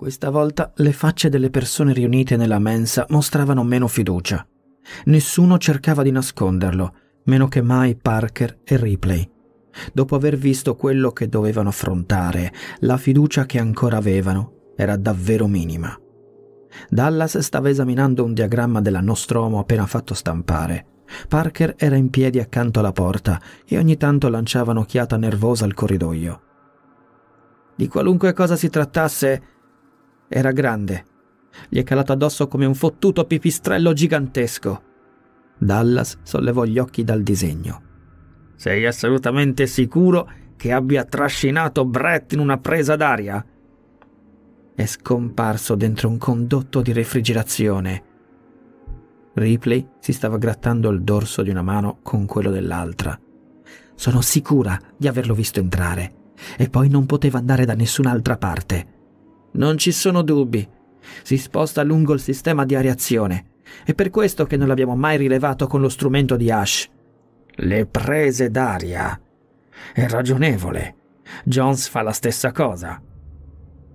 Questa volta le facce delle persone riunite nella mensa mostravano meno fiducia. Nessuno cercava di nasconderlo, meno che mai Parker e Ripley. Dopo aver visto quello che dovevano affrontare, la fiducia che ancora avevano era davvero minima. Dallas stava esaminando un diagramma della Nostromo appena fatto stampare. Parker era in piedi accanto alla porta e ogni tanto lanciava un'occhiata nervosa al corridoio. Di qualunque cosa si trattasse, era grande. Gli è calato addosso come un fottuto pipistrello gigantesco. Dallas sollevò gli occhi dal disegno. Sei assolutamente sicuro che abbia trascinato Brett in una presa d'aria? È scomparso dentro un condotto di refrigerazione. Ripley si stava grattando il dorso di una mano con quello dell'altra. Sono sicura di averlo visto entrare. E poi non poteva andare da nessun'altra parte. Non ci sono dubbi. Si sposta lungo il sistema di areazione. È per questo che non l'abbiamo mai rilevato con lo strumento di Ash. Le prese d'aria. È ragionevole. Jones fa la stessa cosa.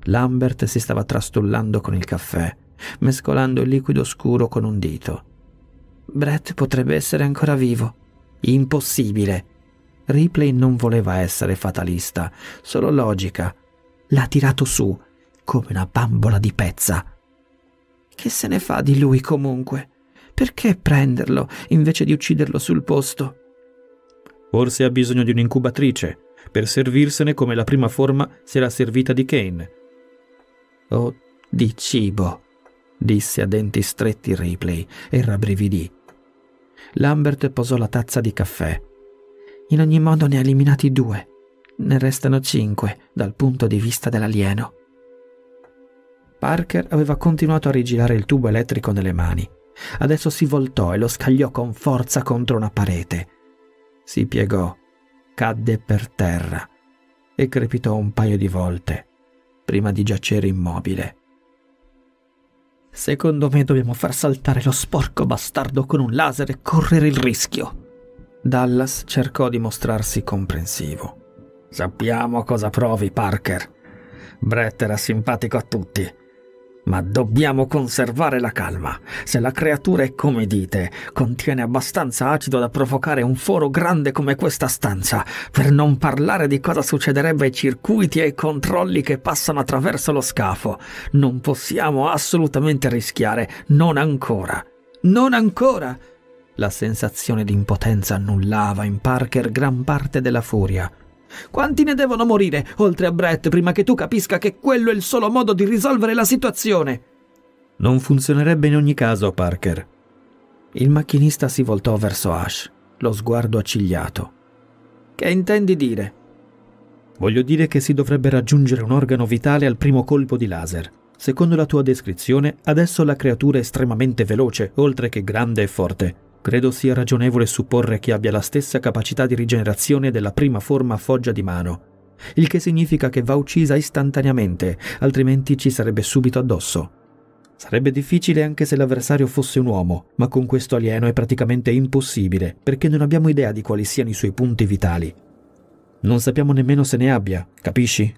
Lambert si stava trastullando con il caffè, mescolando il liquido scuro con un dito. Brett potrebbe essere ancora vivo. Impossibile. Ripley non voleva essere fatalista, solo logica. L'ha tirato su, come una bambola di pezza. Che se ne fa di lui comunque? Perché prenderlo invece di ucciderlo sul posto? Forse ha bisogno di un'incubatrice, per servirsene come la prima forma si era servita di Kane. Oh, di cibo, disse a denti stretti Ripley e rabbrividì. Lambert posò la tazza di caffè. In ogni modo ne ha eliminati due. Ne restano cinque dal punto di vista dell'alieno. Parker aveva continuato a rigirare il tubo elettrico nelle mani. Adesso si voltò e lo scagliò con forza contro una parete. Si piegò, cadde per terra e crepitò un paio di volte prima di giacere immobile. Secondo me dobbiamo far saltare lo sporco bastardo con un laser e correre il rischio. Dallas cercò di mostrarsi comprensivo. Sappiamo cosa provi, Parker. Brett era simpatico a tutti. Ma dobbiamo conservare la calma. Se la creatura è come dite, contiene abbastanza acido da provocare un foro grande come questa stanza, per non parlare di cosa succederebbe ai circuiti e ai controlli che passano attraverso lo scafo. Non possiamo assolutamente rischiare, non ancora. Non ancora! La sensazione di impotenza annullava in Parker gran parte della furia. Quanti ne devono morire, oltre a Brett, prima che tu capisca che quello è il solo modo di risolvere la situazione? Non funzionerebbe in ogni caso, Parker. Il macchinista si voltò verso Ash, lo sguardo accigliato. Che intendi dire? Voglio dire che si dovrebbe raggiungere un organo vitale al primo colpo di laser. Secondo la tua descrizione, adesso la creatura è estremamente veloce, oltre che grande e forte. Credo sia ragionevole supporre che abbia la stessa capacità di rigenerazione della prima forma foggia di mano, il che significa che va uccisa istantaneamente, altrimenti ci sarebbe subito addosso. Sarebbe difficile anche se l'avversario fosse un uomo, ma con questo alieno è praticamente impossibile, perché non abbiamo idea di quali siano i suoi punti vitali. Non sappiamo nemmeno se ne abbia, capisci?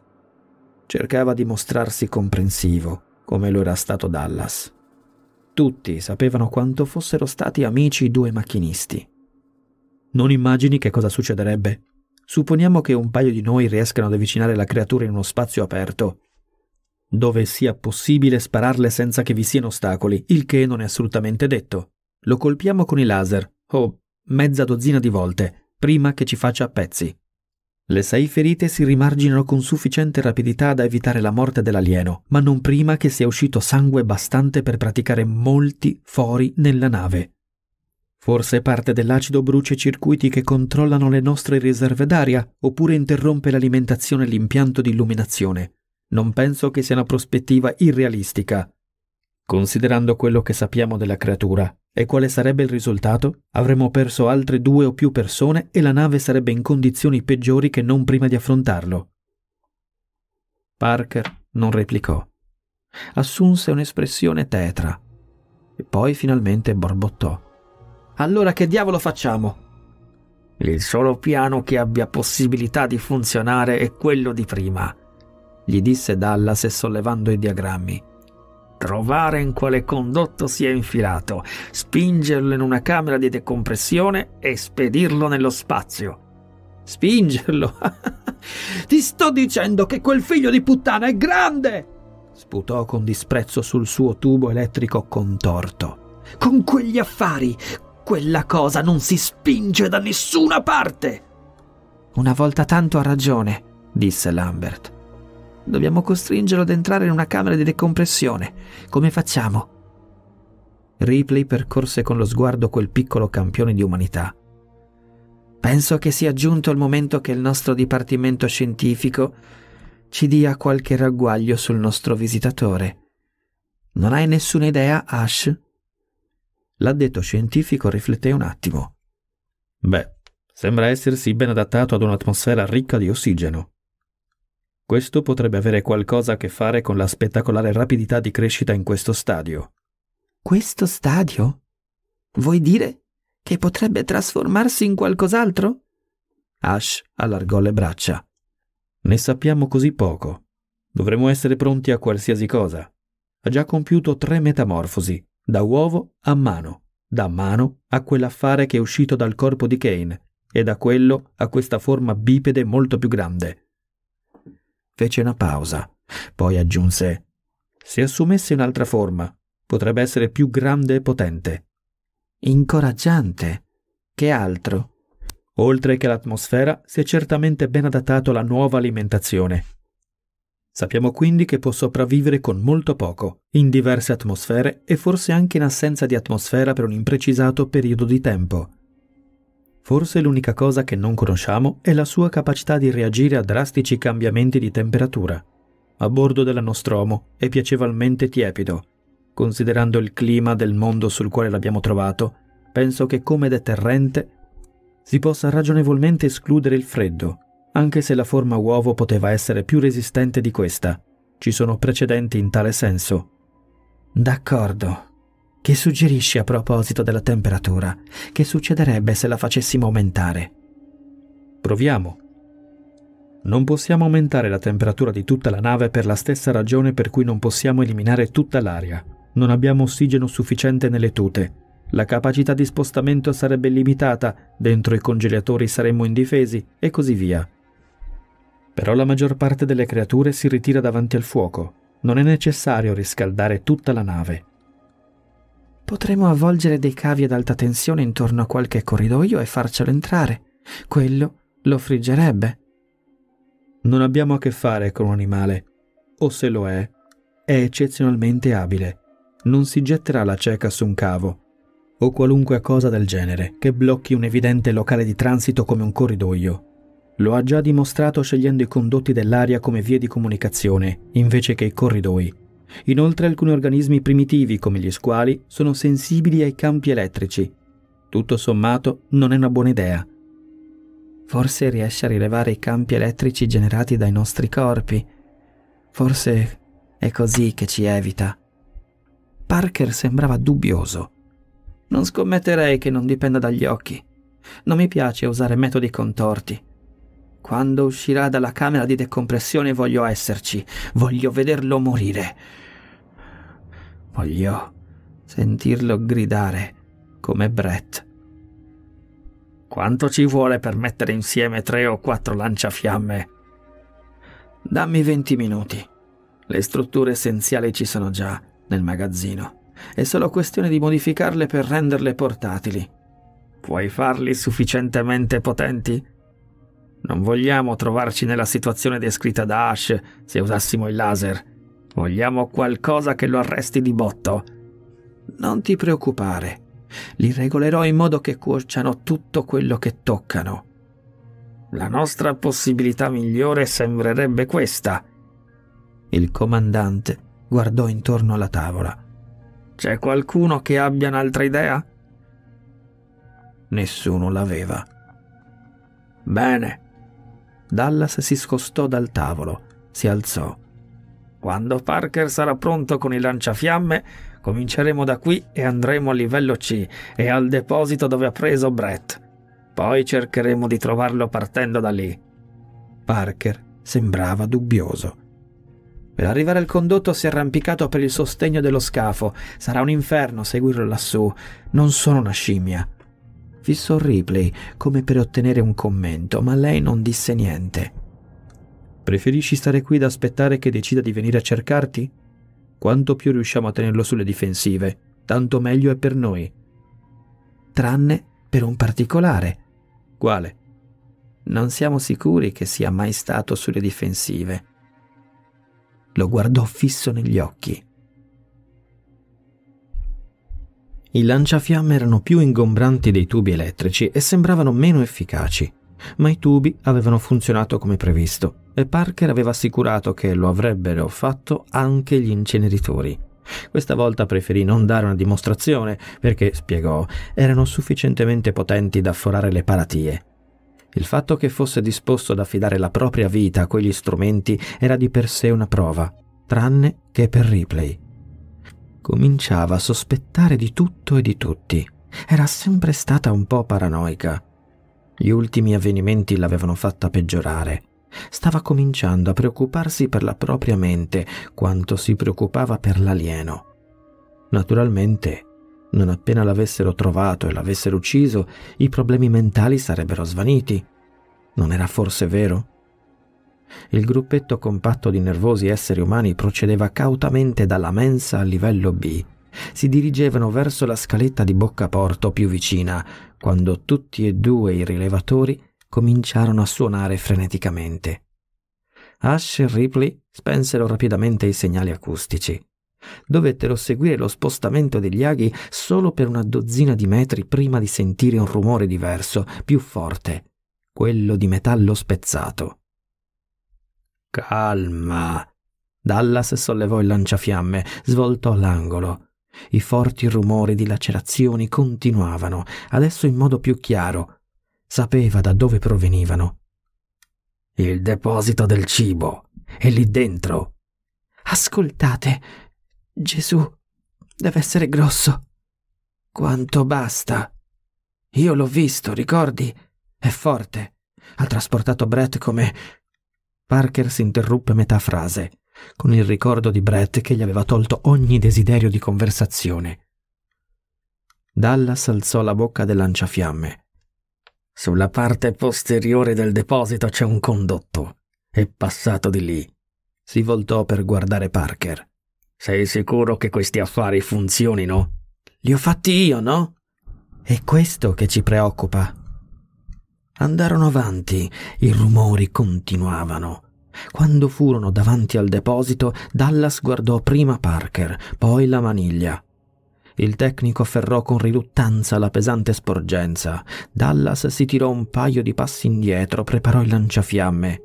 Cercava di mostrarsi comprensivo, come lo era stato Dallas. Tutti sapevano quanto fossero stati amici i due macchinisti. Non immagini che cosa succederebbe. Supponiamo che un paio di noi riescano ad avvicinare la creatura in uno spazio aperto, dove sia possibile spararle senza che vi siano ostacoli, il che non è assolutamente detto. Lo colpiamo con i laser, o oh, mezza dozzina di volte, prima che ci faccia a pezzi. Le sei ferite si rimarginano con sufficiente rapidità da evitare la morte dell'alieno, ma non prima che sia uscito sangue bastante per praticare molti fori nella nave. Forse parte dell'acido brucia i circuiti che controllano le nostre riserve d'aria, oppure interrompe l'alimentazione e l'impianto di illuminazione. Non penso che sia una prospettiva irrealistica, considerando quello che sappiamo della creatura. E quale sarebbe il risultato? Avremmo perso altre due o più persone e la nave sarebbe in condizioni peggiori che non prima di affrontarlo. Parker non replicò. Assunse un'espressione tetra. E poi finalmente borbottò. Allora che diavolo facciamo? Il solo piano che abbia possibilità di funzionare è quello di prima, gli disse Dallas sollevando i diagrammi trovare in quale condotto si è infilato, spingerlo in una camera di decompressione e spedirlo nello spazio. Spingerlo? Ti sto dicendo che quel figlio di puttana è grande! sputò con disprezzo sul suo tubo elettrico contorto. Con quegli affari, quella cosa non si spinge da nessuna parte! Una volta tanto ha ragione, disse Lambert. Dobbiamo costringerlo ad entrare in una camera di decompressione. Come facciamo? Ripley percorse con lo sguardo quel piccolo campione di umanità. Penso che sia giunto il momento che il nostro dipartimento scientifico ci dia qualche ragguaglio sul nostro visitatore. Non hai nessuna idea, Ash? L'addetto scientifico rifletté un attimo. Beh, sembra essersi ben adattato ad un'atmosfera ricca di ossigeno. Questo potrebbe avere qualcosa a che fare con la spettacolare rapidità di crescita in questo stadio. Questo stadio? Vuoi dire che potrebbe trasformarsi in qualcos'altro? Ash allargò le braccia. Ne sappiamo così poco. Dovremmo essere pronti a qualsiasi cosa. Ha già compiuto tre metamorfosi, da uovo a mano, da mano a quell'affare che è uscito dal corpo di Kane e da quello a questa forma bipede molto più grande. Fece una pausa, poi aggiunse Se assumesse un'altra forma, potrebbe essere più grande e potente. Incoraggiante. Che altro? Oltre che l'atmosfera, si è certamente ben adattato alla nuova alimentazione. Sappiamo quindi che può sopravvivere con molto poco, in diverse atmosfere e forse anche in assenza di atmosfera per un imprecisato periodo di tempo. Forse l'unica cosa che non conosciamo è la sua capacità di reagire a drastici cambiamenti di temperatura. A bordo della Nostromo è piacevolmente tiepido. Considerando il clima del mondo sul quale l'abbiamo trovato, penso che come deterrente si possa ragionevolmente escludere il freddo, anche se la forma uovo poteva essere più resistente di questa. Ci sono precedenti in tale senso. D'accordo, che suggerisci a proposito della temperatura? Che succederebbe se la facessimo aumentare? Proviamo. Non possiamo aumentare la temperatura di tutta la nave per la stessa ragione per cui non possiamo eliminare tutta l'aria. Non abbiamo ossigeno sufficiente nelle tute. La capacità di spostamento sarebbe limitata, dentro i congelatori saremmo indifesi e così via. Però la maggior parte delle creature si ritira davanti al fuoco. Non è necessario riscaldare tutta la nave. Potremmo avvolgere dei cavi ad alta tensione intorno a qualche corridoio e farcelo entrare. Quello lo friggerebbe. Non abbiamo a che fare con un animale, o se lo è, è eccezionalmente abile. Non si getterà la cieca su un cavo, o qualunque cosa del genere, che blocchi un evidente locale di transito come un corridoio. Lo ha già dimostrato scegliendo i condotti dell'aria come vie di comunicazione, invece che i corridoi Inoltre alcuni organismi primitivi come gli squali sono sensibili ai campi elettrici. Tutto sommato non è una buona idea. Forse riesce a rilevare i campi elettrici generati dai nostri corpi. Forse è così che ci evita. Parker sembrava dubbioso. Non scommetterei che non dipenda dagli occhi. Non mi piace usare metodi contorti. Quando uscirà dalla camera di decompressione voglio esserci, voglio vederlo morire. Voglio sentirlo gridare come Brett. Quanto ci vuole per mettere insieme tre o quattro lanciafiamme? Dammi venti minuti. Le strutture essenziali ci sono già nel magazzino. È solo questione di modificarle per renderle portatili. Puoi farli sufficientemente potenti? Non vogliamo trovarci nella situazione descritta da Ash se usassimo il laser. Vogliamo qualcosa che lo arresti di botto. Non ti preoccupare. Li regolerò in modo che cuociano tutto quello che toccano. La nostra possibilità migliore sembrerebbe questa. Il comandante guardò intorno alla tavola. C'è qualcuno che abbia un'altra idea? Nessuno l'aveva. Bene, Dallas si scostò dal tavolo, si alzò. Quando Parker sarà pronto con il lanciafiamme, cominceremo da qui e andremo al livello C e al deposito dove ha preso Brett. Poi cercheremo di trovarlo partendo da lì. Parker sembrava dubbioso. Per arrivare al condotto si è arrampicato per il sostegno dello scafo. Sarà un inferno seguirlo lassù. Non sono una scimmia fissò Ripley come per ottenere un commento, ma lei non disse niente. Preferisci stare qui ad aspettare che decida di venire a cercarti? Quanto più riusciamo a tenerlo sulle difensive, tanto meglio è per noi. Tranne per un particolare. Quale? Non siamo sicuri che sia mai stato sulle difensive. Lo guardò fisso negli occhi. I lanciafiamme erano più ingombranti dei tubi elettrici e sembravano meno efficaci, ma i tubi avevano funzionato come previsto e Parker aveva assicurato che lo avrebbero fatto anche gli inceneritori. Questa volta preferì non dare una dimostrazione perché, spiegò, erano sufficientemente potenti da forare le paratie. Il fatto che fosse disposto ad affidare la propria vita a quegli strumenti era di per sé una prova, tranne che per Ripley. Cominciava a sospettare di tutto e di tutti. Era sempre stata un po' paranoica. Gli ultimi avvenimenti l'avevano fatta peggiorare. Stava cominciando a preoccuparsi per la propria mente quanto si preoccupava per l'alieno. Naturalmente, non appena l'avessero trovato e l'avessero ucciso, i problemi mentali sarebbero svaniti. Non era forse vero? Il gruppetto compatto di nervosi esseri umani procedeva cautamente dalla mensa al livello B. Si dirigevano verso la scaletta di Boccaporto più vicina, quando tutti e due i rilevatori cominciarono a suonare freneticamente. Ash e Ripley spensero rapidamente i segnali acustici. Dovettero seguire lo spostamento degli aghi solo per una dozzina di metri prima di sentire un rumore diverso, più forte, quello di metallo spezzato. Calma. Dallas sollevò il lanciafiamme, svoltò l'angolo. I forti rumori di lacerazioni continuavano, adesso in modo più chiaro. Sapeva da dove provenivano. Il deposito del cibo. È lì dentro. Ascoltate. Gesù deve essere grosso. Quanto basta. Io l'ho visto, ricordi? È forte. Ha trasportato Brett come Parker si interruppe metà frase, con il ricordo di Brett che gli aveva tolto ogni desiderio di conversazione. Dallas alzò la bocca del lanciafiamme. Sulla parte posteriore del deposito c'è un condotto. È passato di lì. Si voltò per guardare Parker. Sei sicuro che questi affari funzionino? Li ho fatti io, no? È questo che ci preoccupa. Andarono avanti, i rumori continuavano. Quando furono davanti al deposito, Dallas guardò prima Parker, poi la maniglia. Il tecnico afferrò con riluttanza la pesante sporgenza. Dallas si tirò un paio di passi indietro, preparò il lanciafiamme.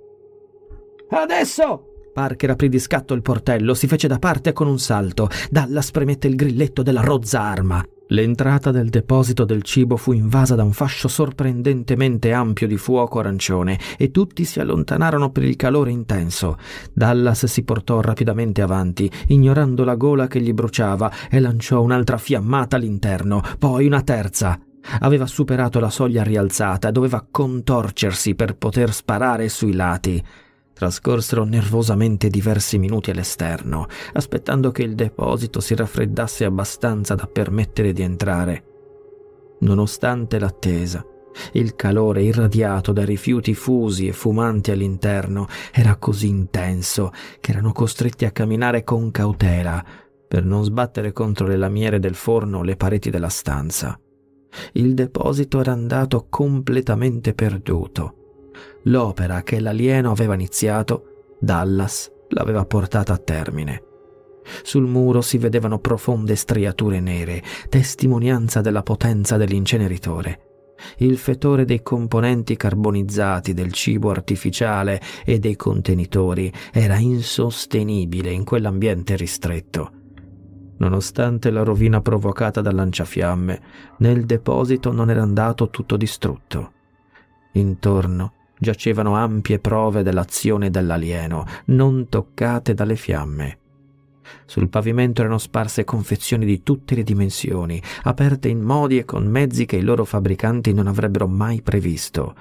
Adesso! Parker aprì di scatto il portello, si fece da parte con un salto. Dallas premette il grilletto della rozza arma. L'entrata del deposito del cibo fu invasa da un fascio sorprendentemente ampio di fuoco arancione e tutti si allontanarono per il calore intenso. Dallas si portò rapidamente avanti, ignorando la gola che gli bruciava, e lanciò un'altra fiammata all'interno, poi una terza. Aveva superato la soglia rialzata e doveva contorcersi per poter sparare sui lati. Trascorsero nervosamente diversi minuti all'esterno, aspettando che il deposito si raffreddasse abbastanza da permettere di entrare. Nonostante l'attesa, il calore irradiato da rifiuti fusi e fumanti all'interno era così intenso che erano costretti a camminare con cautela per non sbattere contro le lamiere del forno o le pareti della stanza. Il deposito era andato completamente perduto L'opera che l'alieno aveva iniziato, Dallas l'aveva portata a termine. Sul muro si vedevano profonde striature nere, testimonianza della potenza dell'inceneritore. Il fetore dei componenti carbonizzati del cibo artificiale e dei contenitori era insostenibile in quell'ambiente ristretto. Nonostante la rovina provocata dal lanciafiamme, nel deposito non era andato tutto distrutto. Intorno giacevano ampie prove dell'azione dell'alieno, non toccate dalle fiamme. Sul pavimento erano sparse confezioni di tutte le dimensioni, aperte in modi e con mezzi che i loro fabbricanti non avrebbero mai previsto.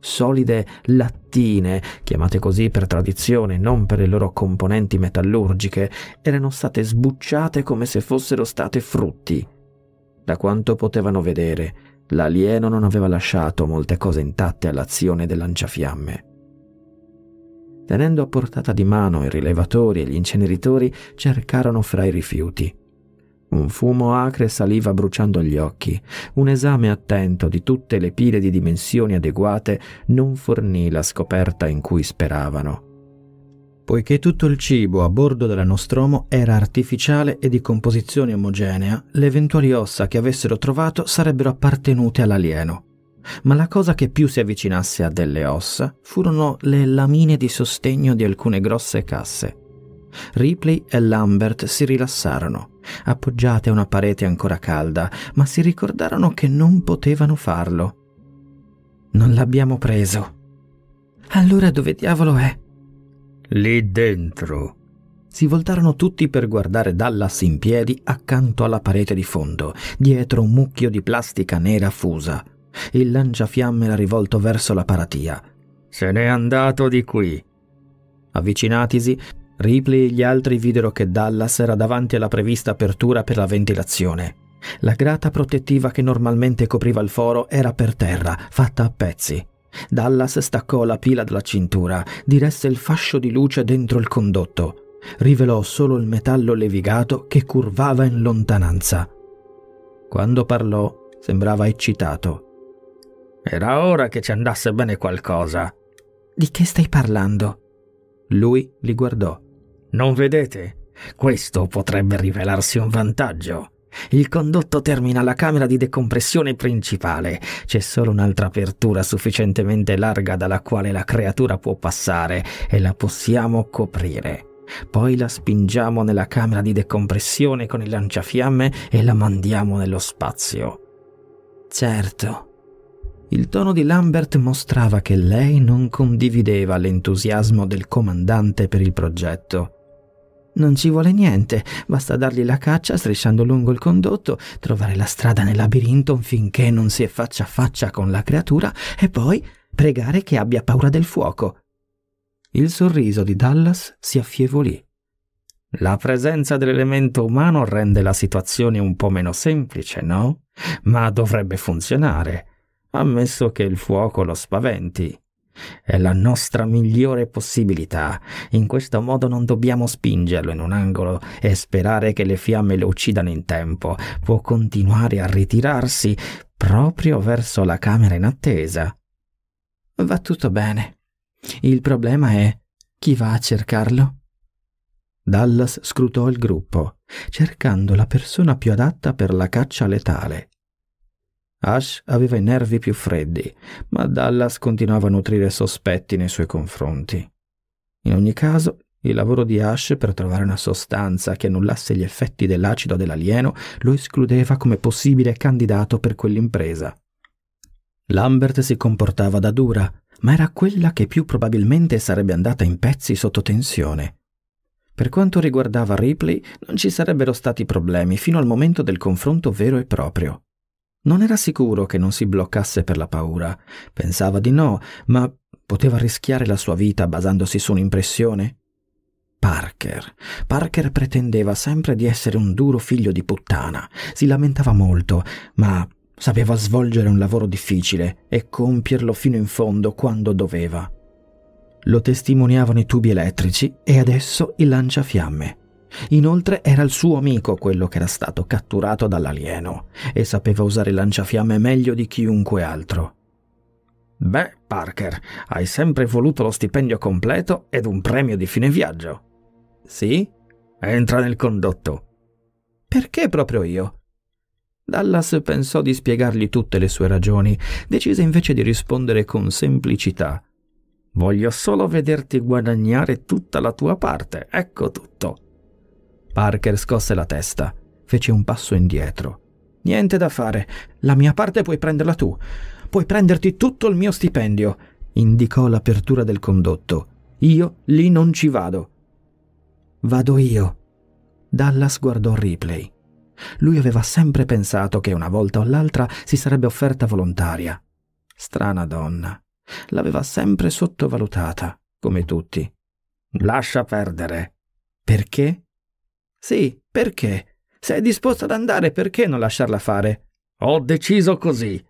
Solide lattine, chiamate così per tradizione, non per le loro componenti metallurgiche, erano state sbucciate come se fossero state frutti. Da quanto potevano vedere, l'alieno non aveva lasciato molte cose intatte all'azione del lanciafiamme. Tenendo a portata di mano i rilevatori e gli inceneritori, cercarono fra i rifiuti. Un fumo acre saliva bruciando gli occhi. Un esame attento di tutte le pile di dimensioni adeguate non fornì la scoperta in cui speravano. Poiché tutto il cibo a bordo della Nostromo era artificiale e di composizione omogenea, le eventuali ossa che avessero trovato sarebbero appartenute all'alieno. Ma la cosa che più si avvicinasse a delle ossa furono le lamine di sostegno di alcune grosse casse. Ripley e Lambert si rilassarono, appoggiate a una parete ancora calda, ma si ricordarono che non potevano farlo. Non l'abbiamo preso. Allora dove diavolo è? Lì dentro. Si voltarono tutti per guardare Dallas in piedi accanto alla parete di fondo, dietro un mucchio di plastica nera fusa. Il lanciafiamme era rivolto verso la paratia. Se n'è andato di qui. Avvicinatisi, Ripley e gli altri videro che Dallas era davanti alla prevista apertura per la ventilazione. La grata protettiva che normalmente copriva il foro era per terra, fatta a pezzi. Dallas staccò la pila dalla cintura, diresse il fascio di luce dentro il condotto. Rivelò solo il metallo levigato che curvava in lontananza. Quando parlò, sembrava eccitato. Era ora che ci andasse bene qualcosa. Di che stai parlando? Lui li guardò. Non vedete? Questo potrebbe rivelarsi un vantaggio. Il condotto termina alla camera di decompressione principale. C'è solo un'altra apertura sufficientemente larga dalla quale la creatura può passare e la possiamo coprire. Poi la spingiamo nella camera di decompressione con il lanciafiamme e la mandiamo nello spazio. Certo. Il tono di Lambert mostrava che lei non condivideva l'entusiasmo del comandante per il progetto. Non ci vuole niente, basta dargli la caccia strisciando lungo il condotto, trovare la strada nel labirinto finché non si è faccia a faccia con la creatura e poi pregare che abbia paura del fuoco. Il sorriso di Dallas si affievolì. La presenza dell'elemento umano rende la situazione un po' meno semplice, no? Ma dovrebbe funzionare, ammesso che il fuoco lo spaventi. È la nostra migliore possibilità. In questo modo non dobbiamo spingerlo in un angolo e sperare che le fiamme lo uccidano in tempo. Può continuare a ritirarsi proprio verso la camera in attesa. Va tutto bene. Il problema è chi va a cercarlo? Dallas scrutò il gruppo, cercando la persona più adatta per la caccia letale. Ash aveva i nervi più freddi, ma Dallas continuava a nutrire sospetti nei suoi confronti. In ogni caso, il lavoro di Ash per trovare una sostanza che annullasse gli effetti dell'acido dell'alieno lo escludeva come possibile candidato per quell'impresa. Lambert si comportava da dura, ma era quella che più probabilmente sarebbe andata in pezzi sotto tensione. Per quanto riguardava Ripley, non ci sarebbero stati problemi fino al momento del confronto vero e proprio. Non era sicuro che non si bloccasse per la paura. Pensava di no, ma poteva rischiare la sua vita basandosi su un'impressione? Parker. Parker pretendeva sempre di essere un duro figlio di puttana. Si lamentava molto, ma sapeva svolgere un lavoro difficile e compierlo fino in fondo quando doveva. Lo testimoniavano i tubi elettrici e adesso il lanciafiamme. Inoltre era il suo amico quello che era stato catturato dall'alieno e sapeva usare il lanciafiamme meglio di chiunque altro. Beh, Parker, hai sempre voluto lo stipendio completo ed un premio di fine viaggio. Sì? Entra nel condotto. Perché proprio io? Dallas pensò di spiegargli tutte le sue ragioni, decise invece di rispondere con semplicità. Voglio solo vederti guadagnare tutta la tua parte, ecco tutto. Parker scosse la testa, fece un passo indietro. Niente da fare, la mia parte puoi prenderla tu. Puoi prenderti tutto il mio stipendio, indicò l'apertura del condotto. Io lì non ci vado. Vado io. Dallas guardò Ripley. Lui aveva sempre pensato che una volta o l'altra si sarebbe offerta volontaria. Strana donna. L'aveva sempre sottovalutata, come tutti. Lascia perdere. Perché? Sì, perché? Se è disposto ad andare, perché non lasciarla fare? Ho deciso così.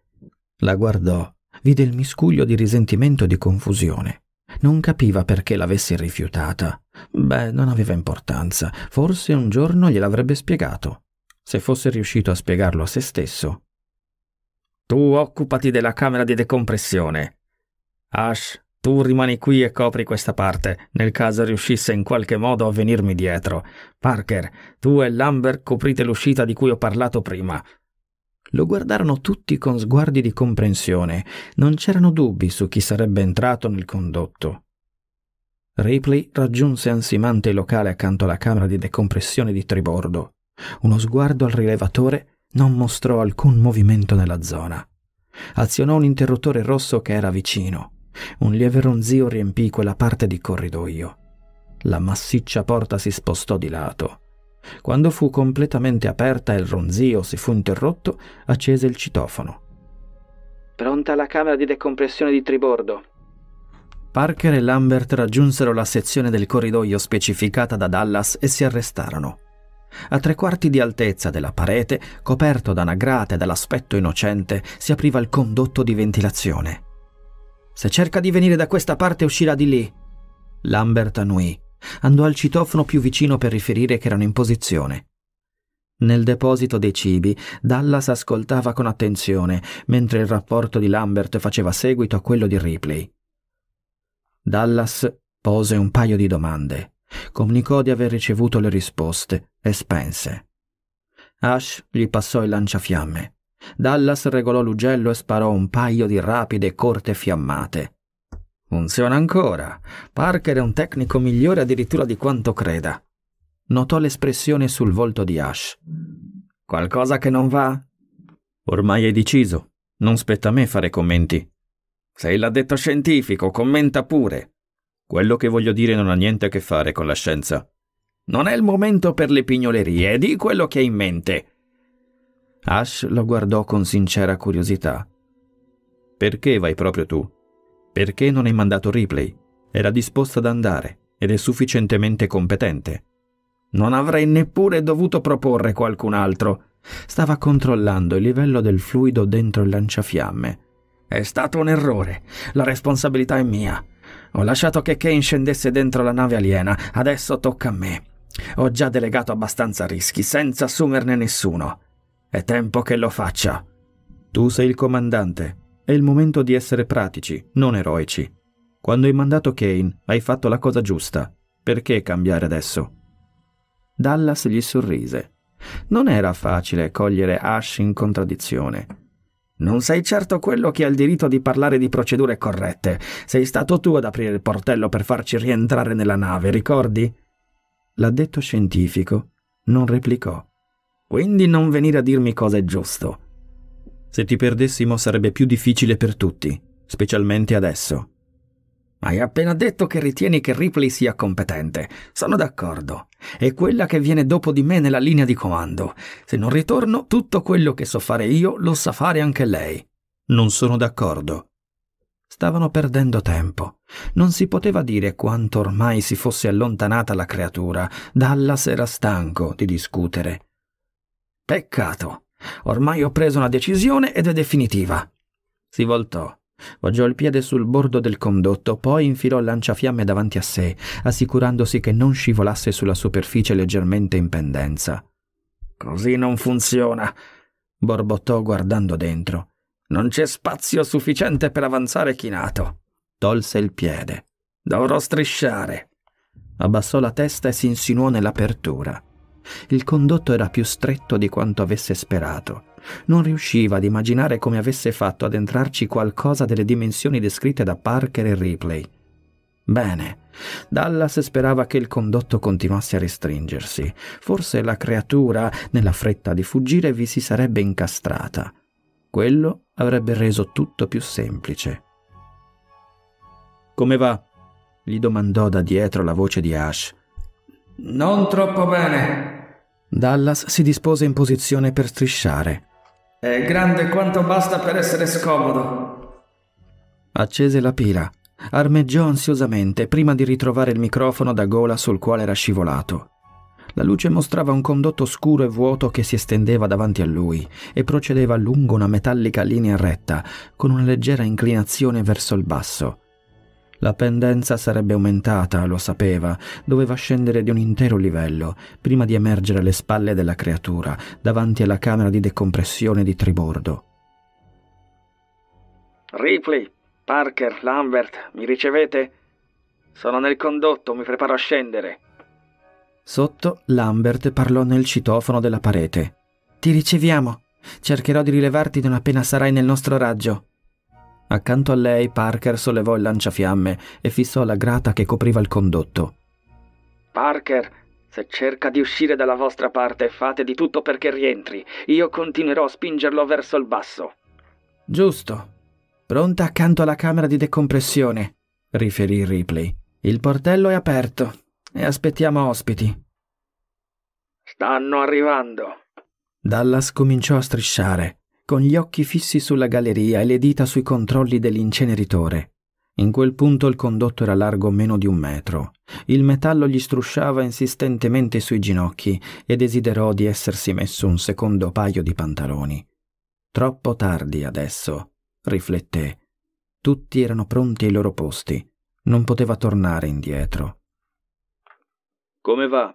La guardò, vide il miscuglio di risentimento e di confusione. Non capiva perché l'avesse rifiutata. Beh, non aveva importanza. Forse un giorno gliel'avrebbe spiegato. Se fosse riuscito a spiegarlo a se stesso. Tu occupati della camera di decompressione. Ash tu rimani qui e copri questa parte, nel caso riuscisse in qualche modo a venirmi dietro. Parker, tu e Lambert coprite l'uscita di cui ho parlato prima. Lo guardarono tutti con sguardi di comprensione. Non c'erano dubbi su chi sarebbe entrato nel condotto. Ripley raggiunse ansimante il locale accanto alla camera di decompressione di tribordo. Uno sguardo al rilevatore non mostrò alcun movimento nella zona. Azionò un interruttore rosso che era vicino. Un lieve ronzio riempì quella parte di corridoio. La massiccia porta si spostò di lato. Quando fu completamente aperta e il ronzio si fu interrotto, accese il citofono. Pronta la camera di decompressione di tribordo. Parker e Lambert raggiunsero la sezione del corridoio specificata da Dallas e si arrestarono. A tre quarti di altezza della parete, coperto da una grata e dall'aspetto innocente, si apriva il condotto di ventilazione. Se cerca di venire da questa parte uscirà di lì. Lambert annuì. Andò al citofono più vicino per riferire che erano in posizione. Nel deposito dei cibi, Dallas ascoltava con attenzione, mentre il rapporto di Lambert faceva seguito a quello di Ripley. Dallas pose un paio di domande, comunicò di aver ricevuto le risposte e spense. Ash gli passò il lanciafiamme. Dallas regolò l'ugello e sparò un paio di rapide e corte fiammate. Funziona ancora. Parker è un tecnico migliore addirittura di quanto creda. Notò l'espressione sul volto di Ash. Qualcosa che non va? Ormai è deciso. Non spetta a me fare commenti. Sei l'addetto scientifico, commenta pure. Quello che voglio dire non ha niente a che fare con la scienza. Non è il momento per le pignolerie, di quello che hai in mente. Ash lo guardò con sincera curiosità. Perché vai proprio tu? Perché non hai mandato Ripley? Era disposta ad andare ed è sufficientemente competente. Non avrei neppure dovuto proporre qualcun altro. Stava controllando il livello del fluido dentro il lanciafiamme. È stato un errore. La responsabilità è mia. Ho lasciato che Kane scendesse dentro la nave aliena. Adesso tocca a me. Ho già delegato abbastanza rischi, senza assumerne nessuno. È tempo che lo faccia. Tu sei il comandante. È il momento di essere pratici, non eroici. Quando hai mandato Kane, hai fatto la cosa giusta. Perché cambiare adesso? Dallas gli sorrise. Non era facile cogliere Ash in contraddizione. Non sei certo quello che ha il diritto di parlare di procedure corrette. Sei stato tu ad aprire il portello per farci rientrare nella nave, ricordi? L'addetto scientifico non replicò. Quindi non venire a dirmi cosa è giusto. Se ti perdessimo sarebbe più difficile per tutti, specialmente adesso. Hai appena detto che ritieni che Ripley sia competente. Sono d'accordo. È quella che viene dopo di me nella linea di comando. Se non ritorno, tutto quello che so fare io lo sa fare anche lei. Non sono d'accordo. Stavano perdendo tempo. Non si poteva dire quanto ormai si fosse allontanata la creatura dalla era stanco di discutere. Peccato. Ormai ho preso una decisione ed è definitiva. Si voltò. Poggiò il piede sul bordo del condotto, poi infilò il lanciafiamme davanti a sé, assicurandosi che non scivolasse sulla superficie leggermente in pendenza. Così non funziona, borbottò guardando dentro. Non c'è spazio sufficiente per avanzare chinato. Tolse il piede. Dovrò strisciare. Abbassò la testa e si insinuò nell'apertura. Il condotto era più stretto di quanto avesse sperato. Non riusciva ad immaginare come avesse fatto ad entrarci qualcosa delle dimensioni descritte da Parker e Ripley. Bene. Dallas sperava che il condotto continuasse a restringersi. Forse la creatura, nella fretta di fuggire, vi si sarebbe incastrata. Quello avrebbe reso tutto più semplice. Come va? gli domandò da dietro la voce di Ash. Non troppo bene. Dallas si dispose in posizione per strisciare. È grande quanto basta per essere scomodo. Accese la pila. Armeggiò ansiosamente prima di ritrovare il microfono da gola sul quale era scivolato. La luce mostrava un condotto scuro e vuoto che si estendeva davanti a lui e procedeva lungo una metallica linea retta, con una leggera inclinazione verso il basso. La pendenza sarebbe aumentata, lo sapeva, doveva scendere di un intero livello, prima di emergere alle spalle della creatura, davanti alla camera di decompressione di tribordo. Ripley, Parker, Lambert, mi ricevete? Sono nel condotto, mi preparo a scendere. Sotto, Lambert parlò nel citofono della parete. Ti riceviamo. Cercherò di rilevarti non appena sarai nel nostro raggio. Accanto a lei Parker sollevò il lanciafiamme e fissò la grata che copriva il condotto. Parker, se cerca di uscire dalla vostra parte, fate di tutto perché rientri. Io continuerò a spingerlo verso il basso. Giusto. Pronta accanto alla camera di decompressione, riferì Ripley. Il portello è aperto e aspettiamo ospiti. Stanno arrivando. Dallas cominciò a strisciare con gli occhi fissi sulla galleria e le dita sui controlli dell'inceneritore. In quel punto il condotto era largo meno di un metro. Il metallo gli strusciava insistentemente sui ginocchi e desiderò di essersi messo un secondo paio di pantaloni. Troppo tardi adesso, rifletté. Tutti erano pronti ai loro posti. Non poteva tornare indietro. Come va?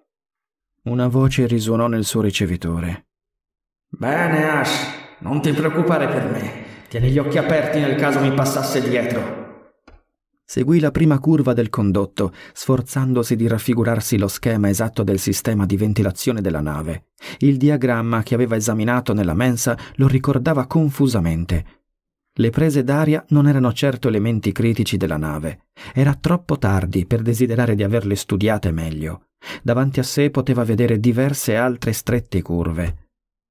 Una voce risuonò nel suo ricevitore. Bene, Ash, non ti preoccupare per me. Tieni gli occhi aperti nel caso mi passasse dietro. Seguì la prima curva del condotto, sforzandosi di raffigurarsi lo schema esatto del sistema di ventilazione della nave. Il diagramma che aveva esaminato nella mensa lo ricordava confusamente. Le prese d'aria non erano certo elementi critici della nave. Era troppo tardi per desiderare di averle studiate meglio. Davanti a sé poteva vedere diverse altre strette curve.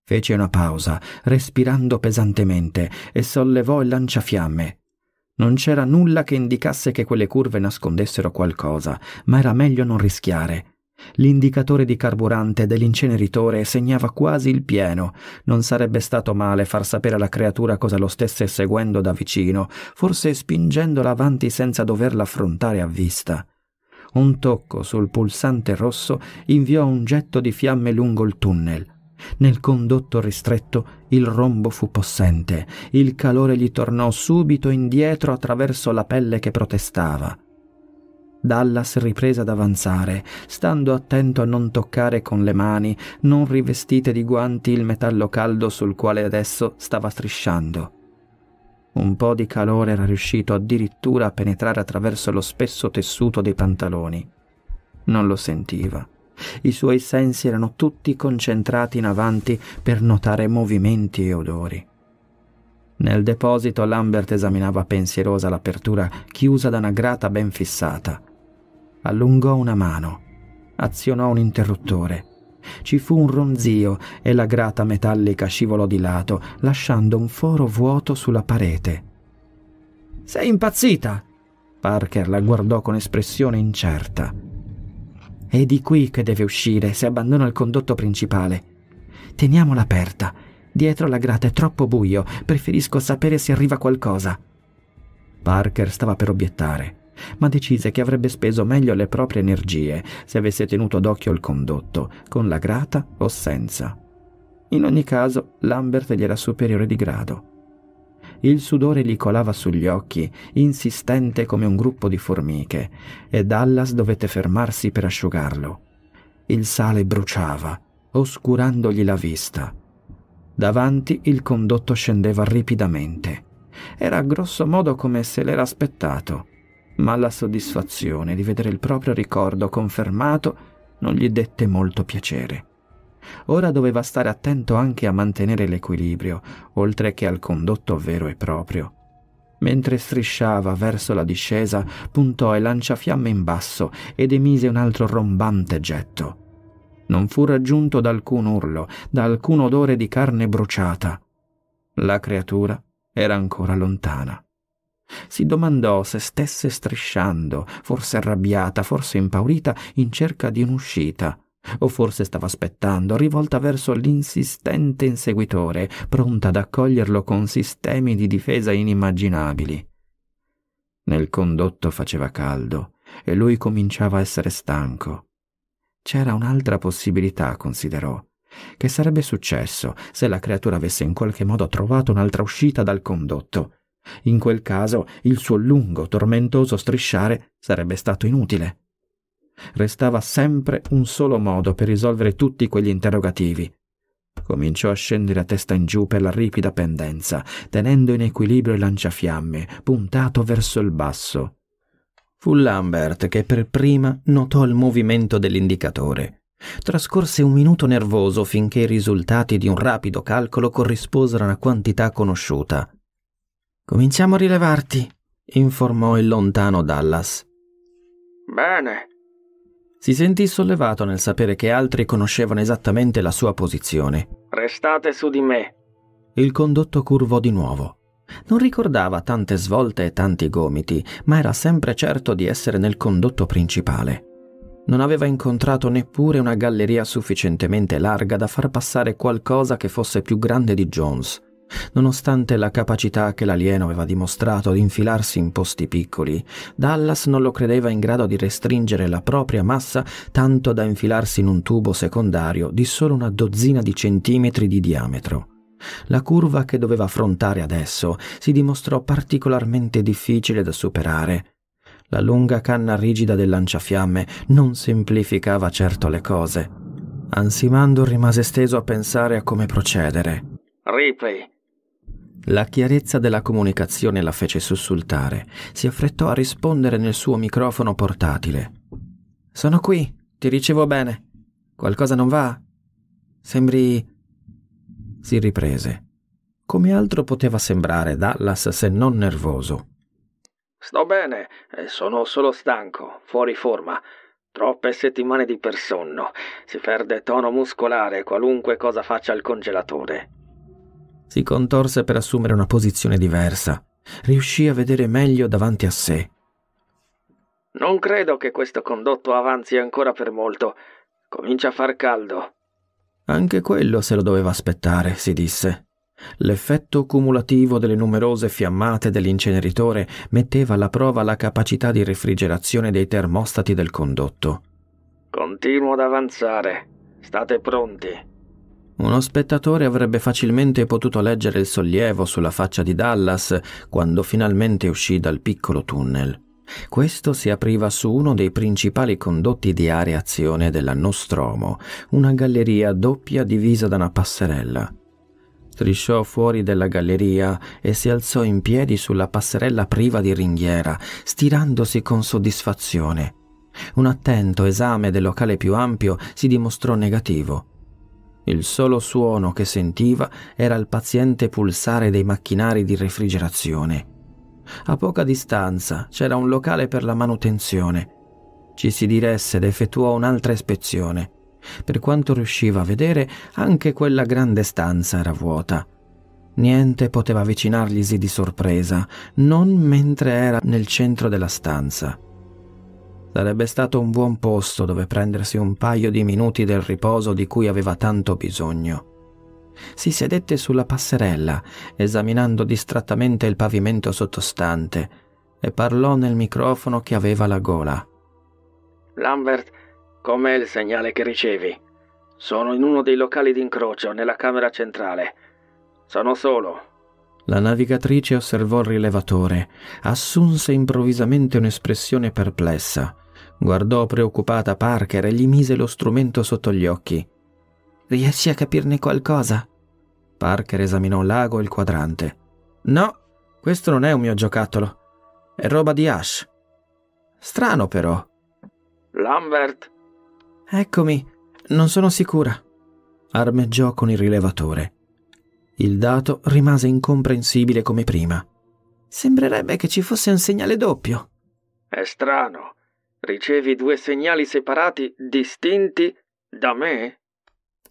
Fece una pausa, respirando pesantemente, e sollevò il lanciafiamme. Non c'era nulla che indicasse che quelle curve nascondessero qualcosa, ma era meglio non rischiare. L'indicatore di carburante dell'inceneritore segnava quasi il pieno. Non sarebbe stato male far sapere alla creatura cosa lo stesse seguendo da vicino, forse spingendola avanti senza doverla affrontare a vista. Un tocco sul pulsante rosso inviò un getto di fiamme lungo il tunnel. Nel condotto ristretto il rombo fu possente, il calore gli tornò subito indietro attraverso la pelle che protestava. Dallas riprese ad avanzare, stando attento a non toccare con le mani, non rivestite di guanti, il metallo caldo sul quale adesso stava strisciando. Un po' di calore era riuscito addirittura a penetrare attraverso lo spesso tessuto dei pantaloni. Non lo sentiva i suoi sensi erano tutti concentrati in avanti per notare movimenti e odori. Nel deposito Lambert esaminava pensierosa l'apertura chiusa da una grata ben fissata. Allungò una mano, azionò un interruttore. Ci fu un ronzio e la grata metallica scivolò di lato, lasciando un foro vuoto sulla parete. Sei impazzita? Parker la guardò con espressione incerta. È di qui che deve uscire se abbandona il condotto principale. Teniamola aperta. Dietro la grata è troppo buio, preferisco sapere se arriva qualcosa. Parker stava per obiettare, ma decise che avrebbe speso meglio le proprie energie se avesse tenuto d'occhio il condotto, con la grata o senza. In ogni caso, Lambert gli era superiore di grado il sudore gli colava sugli occhi, insistente come un gruppo di formiche, e Dallas dovette fermarsi per asciugarlo. Il sale bruciava, oscurandogli la vista. Davanti il condotto scendeva ripidamente. Era grosso modo come se l'era aspettato, ma la soddisfazione di vedere il proprio ricordo confermato non gli dette molto piacere. Ora doveva stare attento anche a mantenere l'equilibrio, oltre che al condotto vero e proprio. Mentre strisciava verso la discesa, puntò e lanciafiamme in basso ed emise un altro rombante getto. Non fu raggiunto da alcun urlo, da alcun odore di carne bruciata. La creatura era ancora lontana. Si domandò se stesse strisciando, forse arrabbiata, forse impaurita, in cerca di un'uscita o forse stava aspettando, rivolta verso l'insistente inseguitore, pronta ad accoglierlo con sistemi di difesa inimmaginabili. Nel condotto faceva caldo e lui cominciava a essere stanco. C'era un'altra possibilità, considerò. Che sarebbe successo se la creatura avesse in qualche modo trovato un'altra uscita dal condotto? In quel caso il suo lungo, tormentoso strisciare sarebbe stato inutile. Restava sempre un solo modo per risolvere tutti quegli interrogativi. Cominciò a scendere a testa in giù per la ripida pendenza, tenendo in equilibrio il lanciafiamme, puntato verso il basso. Fu Lambert che per prima notò il movimento dell'indicatore. Trascorse un minuto nervoso finché i risultati di un rapido calcolo corrisposero a una quantità conosciuta. Cominciamo a rilevarti, informò il lontano Dallas. Bene, si sentì sollevato nel sapere che altri conoscevano esattamente la sua posizione. Restate su di me. Il condotto curvò di nuovo. Non ricordava tante svolte e tanti gomiti, ma era sempre certo di essere nel condotto principale. Non aveva incontrato neppure una galleria sufficientemente larga da far passare qualcosa che fosse più grande di Jones. Nonostante la capacità che l'alieno aveva dimostrato di infilarsi in posti piccoli, Dallas non lo credeva in grado di restringere la propria massa tanto da infilarsi in un tubo secondario di solo una dozzina di centimetri di diametro. La curva che doveva affrontare adesso si dimostrò particolarmente difficile da superare. La lunga canna rigida del lanciafiamme non semplificava certo le cose. Ansimando rimase steso a pensare a come procedere. Ripley, la chiarezza della comunicazione la fece sussultare. Si affrettò a rispondere nel suo microfono portatile. Sono qui, ti ricevo bene. Qualcosa non va? Sembri... Si riprese. Come altro poteva sembrare Dallas se non nervoso? Sto bene, eh, sono solo stanco, fuori forma. Troppe settimane di personno. Si perde tono muscolare qualunque cosa faccia il congelatore. Si contorse per assumere una posizione diversa. Riuscì a vedere meglio davanti a sé. Non credo che questo condotto avanzi ancora per molto. Comincia a far caldo. Anche quello se lo doveva aspettare, si disse. L'effetto cumulativo delle numerose fiammate dell'inceneritore metteva alla prova la capacità di refrigerazione dei termostati del condotto. Continuo ad avanzare. State pronti. Uno spettatore avrebbe facilmente potuto leggere il sollievo sulla faccia di Dallas quando finalmente uscì dal piccolo tunnel. Questo si apriva su uno dei principali condotti di areazione della Nostromo, una galleria doppia divisa da una passerella. Strisciò fuori della galleria e si alzò in piedi sulla passerella priva di ringhiera, stirandosi con soddisfazione. Un attento esame del locale più ampio si dimostrò negativo. Il solo suono che sentiva era il paziente pulsare dei macchinari di refrigerazione. A poca distanza c'era un locale per la manutenzione. Ci si diresse ed effettuò un'altra ispezione. Per quanto riusciva a vedere, anche quella grande stanza era vuota. Niente poteva avvicinarglisi di sorpresa, non mentre era nel centro della stanza. Sarebbe stato un buon posto dove prendersi un paio di minuti del riposo di cui aveva tanto bisogno. Si sedette sulla passerella, esaminando distrattamente il pavimento sottostante, e parlò nel microfono che aveva alla gola. Lambert, com'è il segnale che ricevi? Sono in uno dei locali d'incrocio, nella camera centrale. Sono solo. La navigatrice osservò il rilevatore, assunse improvvisamente un'espressione perplessa. Guardò preoccupata Parker e gli mise lo strumento sotto gli occhi. Riesci a capirne qualcosa? Parker esaminò l'ago e il quadrante. No, questo non è un mio giocattolo. È roba di Ash. Strano però. Lambert. Eccomi, non sono sicura. Armeggiò con il rilevatore. Il dato rimase incomprensibile come prima. Sembrerebbe che ci fosse un segnale doppio. È strano. Ricevi due segnali separati, distinti, da me?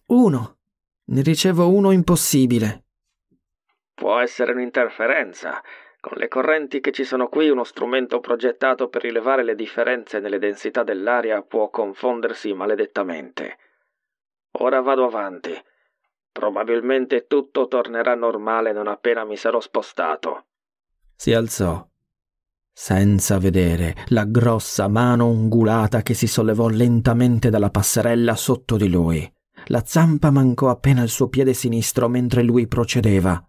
Uno. Ne ricevo uno impossibile. Può essere un'interferenza. Con le correnti che ci sono qui, uno strumento progettato per rilevare le differenze nelle densità dell'aria può confondersi maledettamente. Ora vado avanti. Probabilmente tutto tornerà normale non appena mi sarò spostato. Si alzò senza vedere la grossa mano ungulata che si sollevò lentamente dalla passerella sotto di lui. La zampa mancò appena il suo piede sinistro mentre lui procedeva.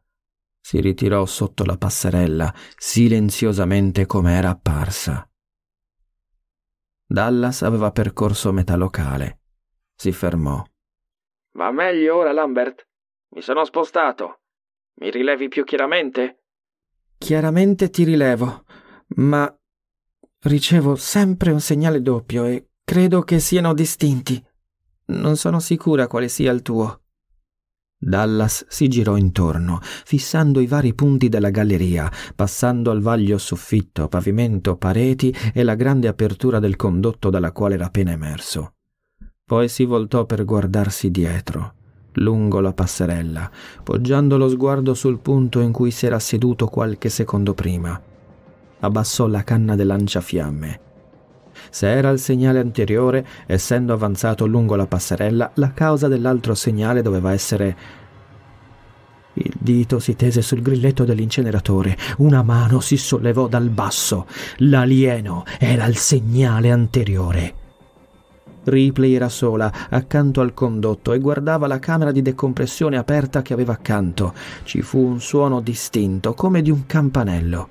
Si ritirò sotto la passerella, silenziosamente come era apparsa. Dallas aveva percorso metà locale. Si fermò. Va meglio ora, Lambert? Mi sono spostato. Mi rilevi più chiaramente? Chiaramente ti rilevo, ma ricevo sempre un segnale doppio e credo che siano distinti. Non sono sicura quale sia il tuo. Dallas si girò intorno, fissando i vari punti della galleria, passando al vaglio soffitto, pavimento, pareti e la grande apertura del condotto dalla quale era appena emerso. Poi si voltò per guardarsi dietro, lungo la passerella, poggiando lo sguardo sul punto in cui si era seduto qualche secondo prima abbassò la canna del lanciafiamme. Se era il segnale anteriore, essendo avanzato lungo la passerella, la causa dell'altro segnale doveva essere il dito si tese sul grilletto dell'inceneratore, una mano si sollevò dal basso. L'alieno era il segnale anteriore. Ripley era sola, accanto al condotto, e guardava la camera di decompressione aperta che aveva accanto. Ci fu un suono distinto, come di un campanello.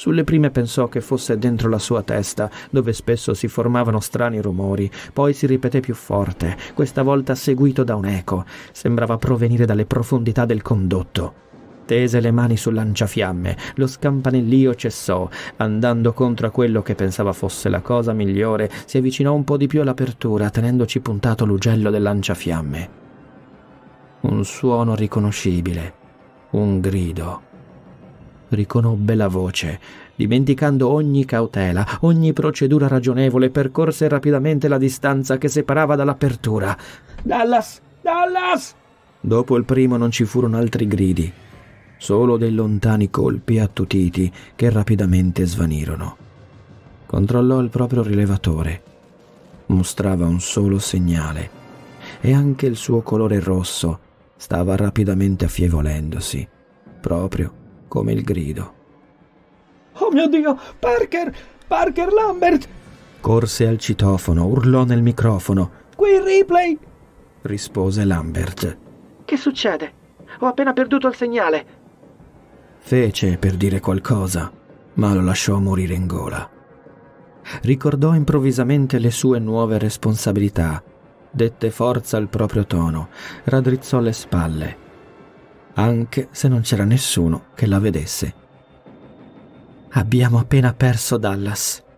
Sulle prime pensò che fosse dentro la sua testa, dove spesso si formavano strani rumori, poi si ripeté più forte, questa volta seguito da un eco. Sembrava provenire dalle profondità del condotto tese le mani sul lanciafiamme, lo scampanellio cessò. Andando contro a quello che pensava fosse la cosa migliore, si avvicinò un po' di più all'apertura, tenendoci puntato l'ugello del lanciafiamme. Un suono riconoscibile, un grido riconobbe la voce. Dimenticando ogni cautela, ogni procedura ragionevole, percorse rapidamente la distanza che separava dall'apertura. Dallas! Dallas! Dopo il primo non ci furono altri gridi, solo dei lontani colpi attutiti che rapidamente svanirono. Controllò il proprio rilevatore. Mostrava un solo segnale e anche il suo colore rosso stava rapidamente affievolendosi, proprio come il grido. Oh mio Dio, Parker! Parker Lambert! Corse al citofono, urlò nel microfono. Qui il replay! rispose Lambert. Che succede? Ho appena perduto il segnale. Fece per dire qualcosa, ma lo lasciò morire in gola. Ricordò improvvisamente le sue nuove responsabilità, dette forza al proprio tono, raddrizzò le spalle, anche se non c'era nessuno che la vedesse. Abbiamo appena perso Dallas,